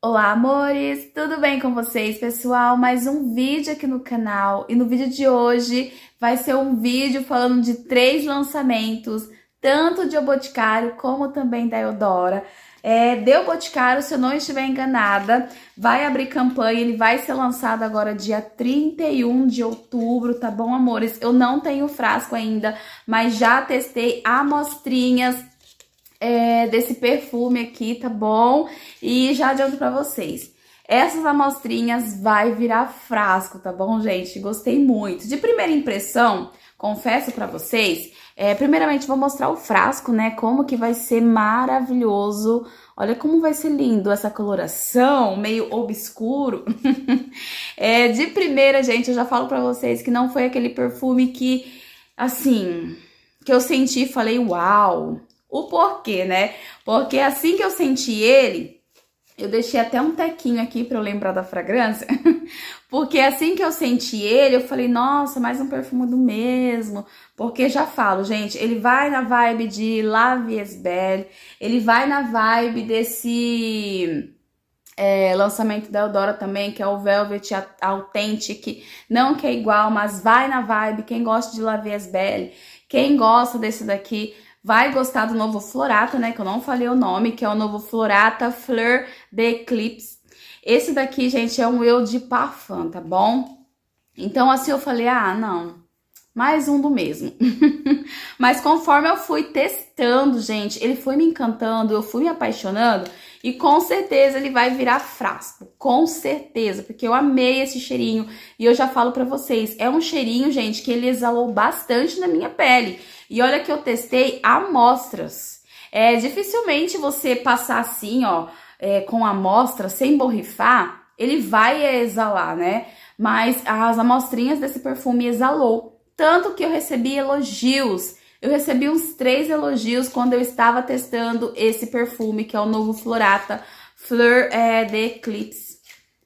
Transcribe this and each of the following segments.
Olá, amores! Tudo bem com vocês, pessoal? Mais um vídeo aqui no canal e no vídeo de hoje vai ser um vídeo falando de três lançamentos, tanto de O Boticário como também da Eudora. É, Deu Boticário, se eu não estiver enganada, vai abrir campanha, ele vai ser lançado agora dia 31 de outubro, tá bom, amores? Eu não tenho frasco ainda, mas já testei amostrinhas é, desse perfume aqui, tá bom? E já adianto pra vocês. Essas amostrinhas vai virar frasco, tá bom, gente? Gostei muito. De primeira impressão, confesso pra vocês, é, primeiramente vou mostrar o frasco, né? Como que vai ser maravilhoso. Olha como vai ser lindo essa coloração, meio obscuro. é, de primeira, gente, eu já falo pra vocês que não foi aquele perfume que, assim, que eu senti e falei, uau o porquê, né? Porque assim que eu senti ele, eu deixei até um tequinho aqui para eu lembrar da fragrância, porque assim que eu senti ele, eu falei, nossa, mais um perfume do mesmo, porque já falo, gente, ele vai na vibe de Lavies Belle, ele vai na vibe desse... É, lançamento da Eudora também, que é o Velvet Authentic, não que é igual, mas vai na vibe, quem gosta de Lavies Belle, quem gosta desse daqui, vai gostar do novo Florata, né? Que eu não falei o nome, que é o novo Florata Fleur de Eclipse. Esse daqui, gente, é um eu de parfum, tá bom? Então, assim, eu falei, ah, não, mais um do mesmo. Mas conforme eu fui testando, gente, ele foi me encantando, eu fui me apaixonando. E com certeza ele vai virar frasco, com certeza, porque eu amei esse cheirinho. E eu já falo pra vocês, é um cheirinho, gente, que ele exalou bastante na minha pele. E olha que eu testei amostras. É, dificilmente você passar assim, ó, é, com amostra, sem borrifar, ele vai exalar, né? Mas as amostrinhas desse perfume exalou. Tanto que eu recebi elogios eu recebi uns três elogios quando eu estava testando esse perfume, que é o novo Florata Fleur é, de Eclipse.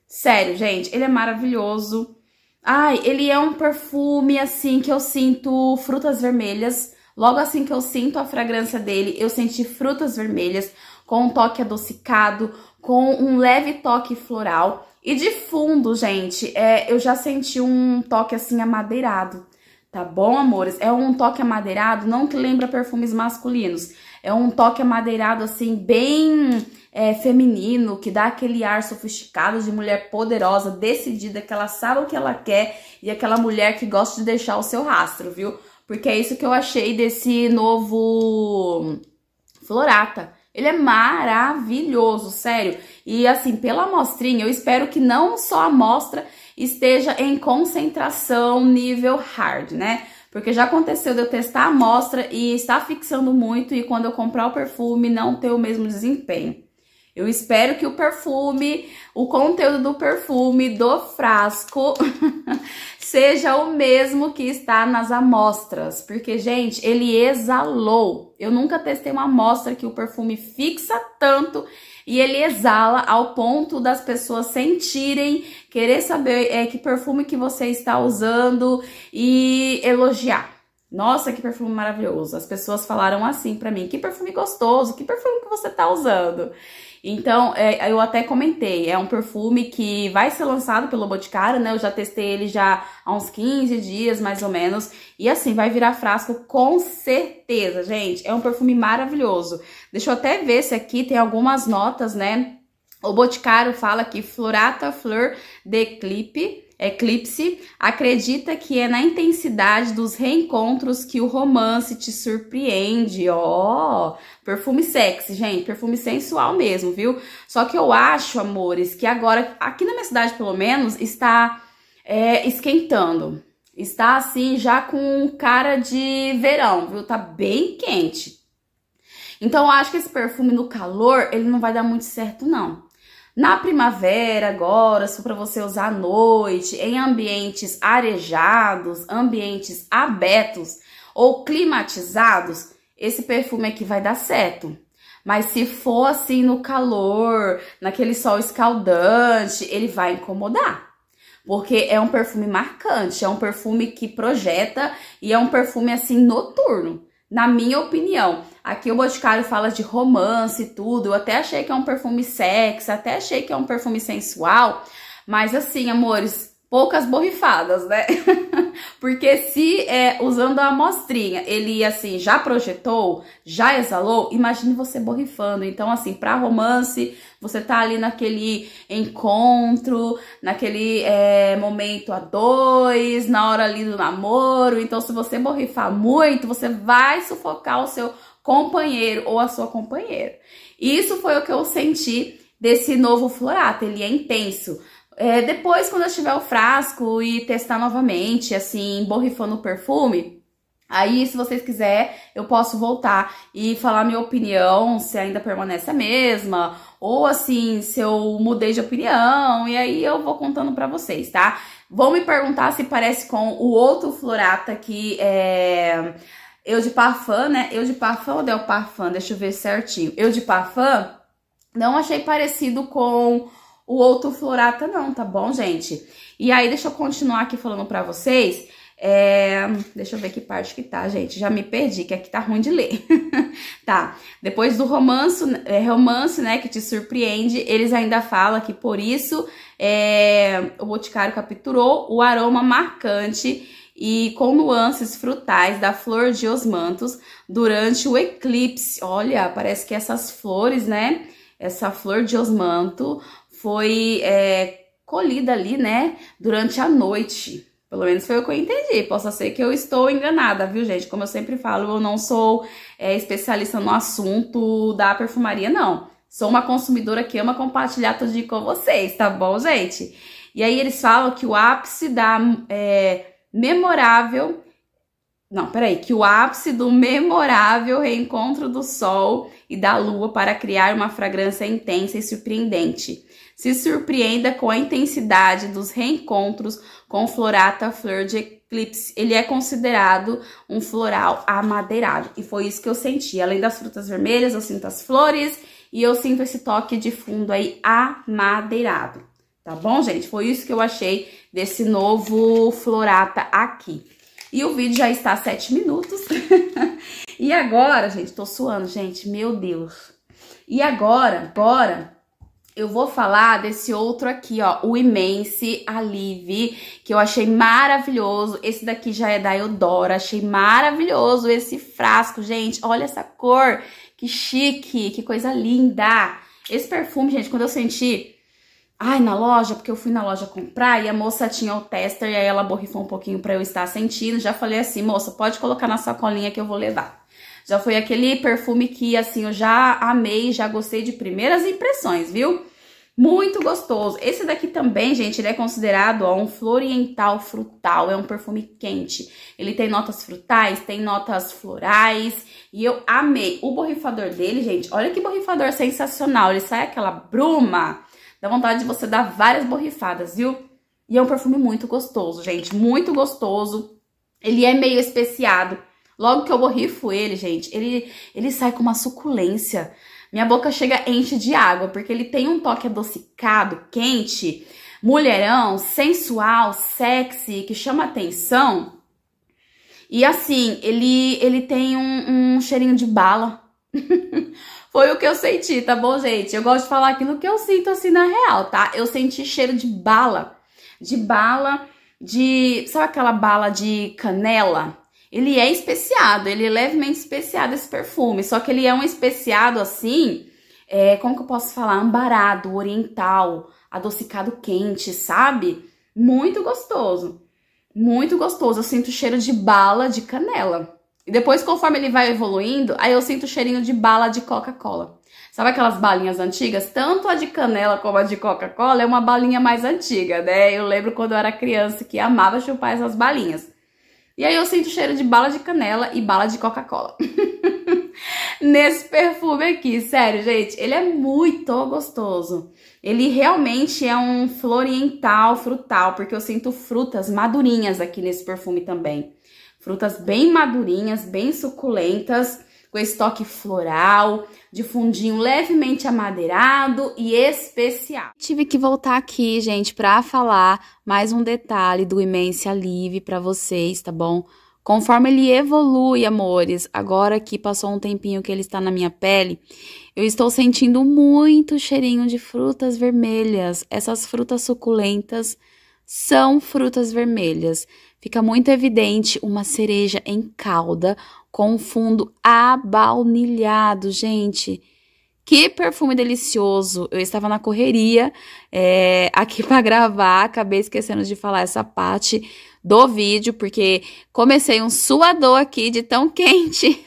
Sério, gente, ele é maravilhoso. Ai, ele é um perfume, assim, que eu sinto frutas vermelhas. Logo assim que eu sinto a fragrância dele, eu senti frutas vermelhas, com um toque adocicado, com um leve toque floral. E de fundo, gente, é, eu já senti um toque, assim, amadeirado. Tá bom, amores? É um toque amadeirado, não que lembra perfumes masculinos. É um toque amadeirado, assim, bem é, feminino, que dá aquele ar sofisticado de mulher poderosa, decidida, que ela sabe o que ela quer e aquela mulher que gosta de deixar o seu rastro, viu? Porque é isso que eu achei desse novo Florata. Ele é maravilhoso, sério. E assim, pela amostrinha, eu espero que não só a amostra esteja em concentração nível hard, né? Porque já aconteceu de eu testar a amostra e estar fixando muito e quando eu comprar o perfume não ter o mesmo desempenho. Eu espero que o perfume, o conteúdo do perfume do frasco seja o mesmo que está nas amostras, porque gente, ele exalou. Eu nunca testei uma amostra que o perfume fixa tanto e ele exala ao ponto das pessoas sentirem, querer saber é que perfume que você está usando e elogiar. Nossa, que perfume maravilhoso. As pessoas falaram assim para mim: que perfume gostoso, que perfume que você tá usando. Então, é, eu até comentei, é um perfume que vai ser lançado pelo Boticário, né? Eu já testei ele já há uns 15 dias, mais ou menos. E assim, vai virar frasco com certeza, gente. É um perfume maravilhoso. Deixa eu até ver se aqui tem algumas notas, né? O Boticário fala que Florata Flor de Eclipse, Eclipse acredita que é na intensidade dos reencontros que o romance te surpreende. Ó, oh, perfume sexy, gente, perfume sensual mesmo, viu? Só que eu acho, amores, que agora, aqui na minha cidade pelo menos, está é, esquentando. Está assim, já com cara de verão, viu? Tá bem quente. Então, eu acho que esse perfume no calor, ele não vai dar muito certo, não. Na primavera, agora, só para você usar à noite, em ambientes arejados, ambientes abertos ou climatizados, esse perfume aqui vai dar certo. Mas se for assim no calor, naquele sol escaldante, ele vai incomodar porque é um perfume marcante, é um perfume que projeta e é um perfume assim noturno, na minha opinião. Aqui o Boticário fala de romance e tudo. Eu até achei que é um perfume sexy, até achei que é um perfume sensual. Mas assim, amores, poucas borrifadas, né? Porque se, é, usando a amostrinha, ele, assim, já projetou, já exalou, imagine você borrifando. Então, assim, pra romance, você tá ali naquele encontro, naquele é, momento a dois, na hora ali do namoro. Então, se você borrifar muito, você vai sufocar o seu companheiro ou a sua companheira. Isso foi o que eu senti desse novo florata, ele é intenso. É, depois, quando eu tiver o frasco e testar novamente, assim, borrifando o perfume, aí, se vocês quiserem, eu posso voltar e falar minha opinião, se ainda permanece a mesma, ou assim, se eu mudei de opinião, e aí eu vou contando pra vocês, tá? Vão me perguntar se parece com o outro florata que é eu de Parfum, né? Eu de Parfum ou Del Parfum? Deixa eu ver certinho. Eu de Parfum, não achei parecido com o outro Florata não, tá bom, gente? E aí, deixa eu continuar aqui falando pra vocês. É... Deixa eu ver que parte que tá, gente. Já me perdi, que aqui tá ruim de ler. tá. Depois do romance, é, romance, né, que te surpreende, eles ainda falam que por isso é... o Boticário capturou o aroma marcante e com nuances frutais da flor de osmantos durante o eclipse. Olha, parece que essas flores, né? Essa flor de osmanto foi é, colhida ali, né? Durante a noite. Pelo menos foi o que eu entendi. Possa ser que eu estou enganada, viu, gente? Como eu sempre falo, eu não sou é, especialista no assunto da perfumaria, não. Sou uma consumidora que ama compartilhar tudo com vocês, tá bom, gente? E aí eles falam que o ápice da é, memorável. Não, peraí, que o ápice do memorável reencontro do Sol e da Lua para criar uma fragrância intensa e surpreendente. Se surpreenda com a intensidade dos reencontros com Florata flor de Eclipse. Ele é considerado um floral amadeirado. E foi isso que eu senti. Além das frutas vermelhas, eu sinto as flores e eu sinto esse toque de fundo aí amadeirado. Tá bom, gente? Foi isso que eu achei desse novo Florata aqui. E o vídeo já está 7 minutos. e agora, gente, tô suando, gente, meu Deus. E agora, bora eu vou falar desse outro aqui, ó, o Imense Alive, que eu achei maravilhoso. Esse daqui já é da Eudora, achei maravilhoso esse frasco, gente. Olha essa cor, que chique, que coisa linda. Esse perfume, gente, quando eu senti, Ai, na loja, porque eu fui na loja comprar e a moça tinha o tester e aí ela borrifou um pouquinho pra eu estar sentindo. Já falei assim, moça, pode colocar na sacolinha que eu vou levar. Já foi aquele perfume que, assim, eu já amei, já gostei de primeiras impressões, viu? Muito gostoso. Esse daqui também, gente, ele é considerado ó, um floriental frutal. É um perfume quente. Ele tem notas frutais, tem notas florais. E eu amei. O borrifador dele, gente, olha que borrifador sensacional. Ele sai aquela bruma Dá vontade de você dar várias borrifadas, viu? E é um perfume muito gostoso, gente. Muito gostoso. Ele é meio especiado. Logo que eu borrifo ele, gente, ele, ele sai com uma suculência. Minha boca chega enche de água, porque ele tem um toque adocicado, quente, mulherão, sensual, sexy, que chama atenção. E assim, ele, ele tem um, um cheirinho de bala. Foi o que eu senti, tá bom, gente? Eu gosto de falar aquilo que eu sinto assim na real, tá? Eu senti cheiro de bala, de bala, de. Sabe aquela bala de canela? Ele é especiado, ele é levemente especiado esse perfume, só que ele é um especiado assim, é, como que eu posso falar? Ambarado, oriental, adocicado quente, sabe? Muito gostoso, muito gostoso. Eu sinto cheiro de bala de canela. E depois, conforme ele vai evoluindo, aí eu sinto o cheirinho de bala de Coca-Cola. Sabe aquelas balinhas antigas? Tanto a de canela como a de Coca-Cola é uma balinha mais antiga, né? Eu lembro quando eu era criança que amava chupar essas balinhas. E aí eu sinto o cheiro de bala de canela e bala de Coca-Cola. Nesse perfume aqui, sério, gente, ele é muito gostoso. Ele realmente é um floriental, frutal, porque eu sinto frutas madurinhas aqui nesse perfume também. Frutas bem madurinhas, bem suculentas, com esse toque floral, de fundinho levemente amadeirado e especial. Tive que voltar aqui, gente, para falar mais um detalhe do Immense Alive para vocês, tá bom? Conforme ele evolui, amores, agora que passou um tempinho que ele está na minha pele, eu estou sentindo muito cheirinho de frutas vermelhas, essas frutas suculentas são frutas vermelhas. Fica muito evidente uma cereja em calda com um fundo abaunilhado, gente. Que perfume delicioso! Eu estava na correria é, aqui para gravar, acabei esquecendo de falar essa parte do vídeo, porque comecei um suador aqui de tão quente.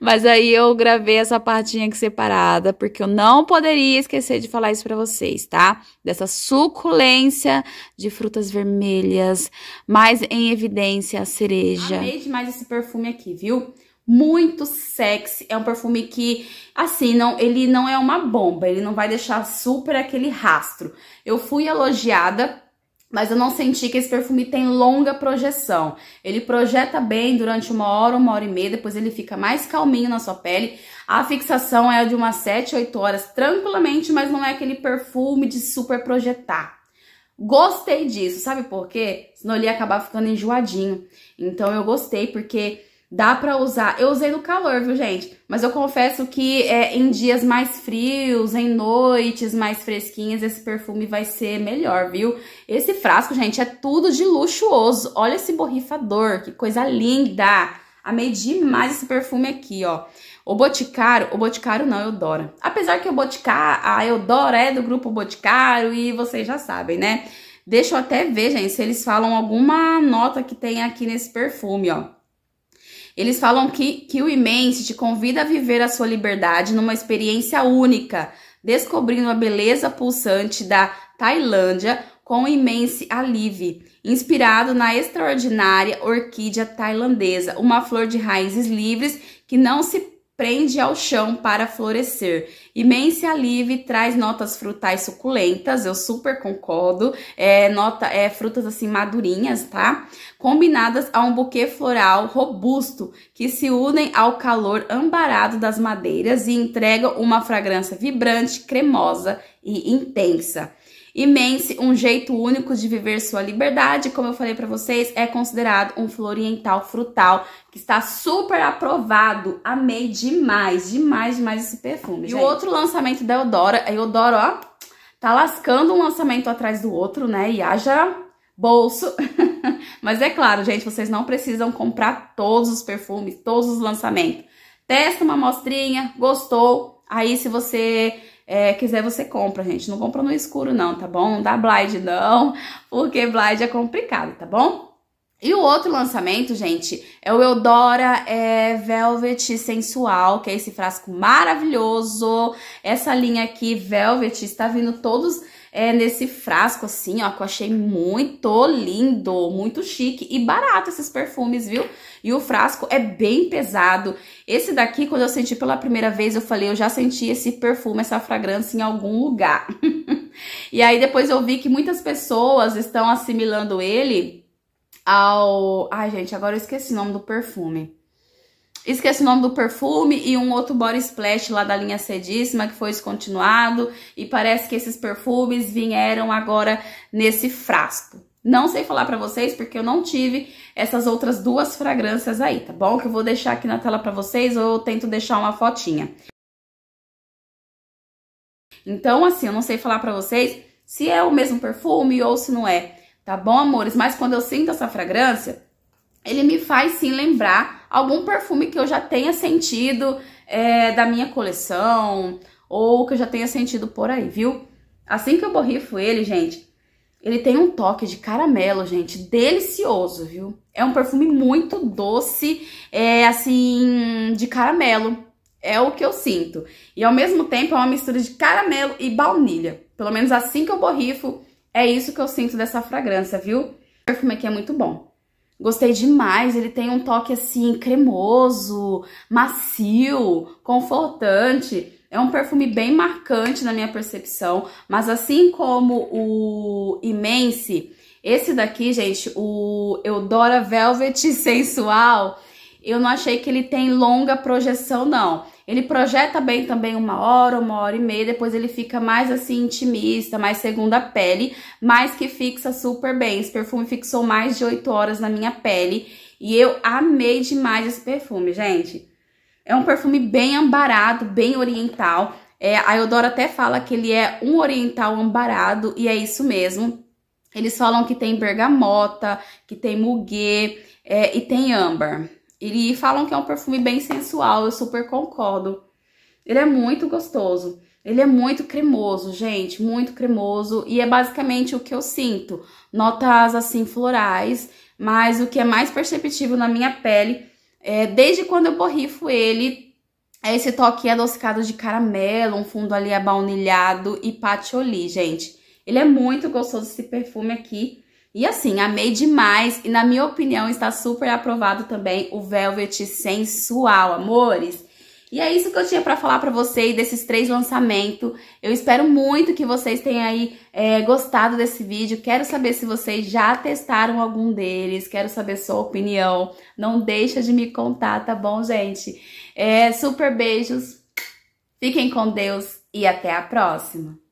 Mas aí eu gravei essa partinha aqui separada, porque eu não poderia esquecer de falar isso para vocês, tá? Dessa suculência de frutas vermelhas, mais em evidência a cereja. Amei demais esse perfume aqui, viu? muito sexy. É um perfume que, assim, não, ele não é uma bomba, ele não vai deixar super aquele rastro. Eu fui elogiada mas eu não senti que esse perfume tem longa projeção. Ele projeta bem durante uma hora, uma hora e meia, depois ele fica mais calminho na sua pele. A fixação é de umas 7, 8 horas tranquilamente, mas não é aquele perfume de super projetar. Gostei disso, sabe por quê? Senão ele ia acabar ficando enjoadinho. Então eu gostei porque Dá pra usar. Eu usei no calor, viu, gente? Mas eu confesso que é, em dias mais frios, em noites mais fresquinhas, esse perfume vai ser melhor, viu? Esse frasco, gente, é tudo de luxuoso. Olha esse borrifador, que coisa linda! Amei demais esse perfume aqui, ó. O Boticário, o Boticário não, Eudora. Apesar que o Boticário, a ah, Eudora é do grupo Boticário e vocês já sabem, né? Deixa eu até ver, gente, se eles falam alguma nota que tem aqui nesse perfume, ó. Eles falam que, que o Imense te convida a viver a sua liberdade numa experiência única, descobrindo a beleza pulsante da Tailândia com imenso alívio, inspirado na extraordinária orquídea tailandesa, uma flor de raízes livres que não se prende ao chão para florescer. Imensa Alive traz notas frutais suculentas, eu super concordo. É, nota, é, frutas assim madurinhas, tá? Combinadas a um buquê floral robusto que se unem ao calor ambarado das madeiras e entregam uma fragrância vibrante, cremosa e intensa. Imense, um jeito único de viver sua liberdade, como eu falei para vocês, é considerado um oriental frutal, que está super aprovado. Amei demais, demais, demais esse perfume. E gente. o outro lançamento da Eudora, a Eudora, ó, tá lascando um lançamento atrás do outro, né? E haja bolso. Mas é claro, gente, vocês não precisam comprar todos os perfumes, todos os lançamentos. Testa uma amostrinha, gostou? Aí se você é, quiser, você compra, gente. Não compra no escuro, não, tá bom? Não dá blind, não, porque blind é complicado, tá bom? E o outro lançamento, gente, é o Eudora é, Velvet Sensual, que é esse frasco maravilhoso. Essa linha aqui, Velvet, está vindo todos é, nesse frasco assim, ó, que eu achei muito lindo, muito chique e barato esses perfumes, viu? E o frasco é bem pesado. Esse daqui, quando eu senti pela primeira vez, eu falei, eu já senti esse perfume, essa fragrância em algum lugar. e aí depois eu vi que muitas pessoas estão assimilando ele ao... Ai, gente, agora eu esqueci o nome do perfume. Esquece o nome do perfume e um outro body splash lá da linha Cedíssima, que foi descontinuado. E parece que esses perfumes vieram agora nesse frasco. Não sei falar pra vocês, porque eu não tive essas outras duas fragrâncias aí, tá bom? Que eu vou deixar aqui na tela pra vocês, ou eu tento deixar uma fotinha. Então, assim, eu não sei falar pra vocês se é o mesmo perfume ou se não é, tá bom, amores? Mas quando eu sinto essa fragrância, ele me faz sim lembrar algum perfume que eu já tenha sentido é, da minha coleção ou que eu já tenha sentido por aí, viu? Assim que eu borrifo ele, gente, ele tem um toque de caramelo, gente, delicioso, viu? É um perfume muito doce, é assim, de caramelo. É o que eu sinto. E ao mesmo tempo é uma mistura de caramelo e baunilha. Pelo menos assim que eu borrifo, é isso que eu sinto dessa fragrância, viu? O perfume aqui é muito bom. Gostei demais, ele tem um toque assim cremoso, macio, confortante. É um perfume bem marcante na minha percepção, mas assim como o Imense, esse daqui, gente, o Eudora Velvet Sensual, eu não achei que ele tem longa projeção, não. Ele projeta bem também uma hora, uma hora e meia, depois ele fica mais assim, intimista, mais segunda pele, mas que fixa super bem. Esse perfume fixou mais de 8 horas na minha pele e eu amei demais esse perfume, gente. É um perfume bem ambarado, bem oriental. É, a Eudora até fala que ele é um oriental ambarado e é isso mesmo. Eles falam que tem bergamota, que tem muguê é, e tem âmbar. E falam que é um perfume bem sensual, eu super concordo. Ele é muito gostoso. Ele é muito cremoso, gente, muito cremoso. E é basicamente o que eu sinto. Notas, assim, florais. Mas o que é mais perceptível na minha pele, é, desde quando eu borrifo ele, é esse toque adocicado de caramelo, um fundo ali abaunilhado e patchouli, gente. Ele é muito gostoso esse perfume aqui. E assim, amei demais e na minha opinião está super aprovado também o Velvet Sensual, amores. E é isso que eu tinha para falar para vocês desses três lançamentos. Eu espero muito que vocês tenham aí é, gostado desse vídeo. Quero saber se vocês já testaram algum deles. Quero saber sua opinião. Não deixa de me contar, tá bom, gente? É, super beijos. Fiquem com Deus e até a próxima.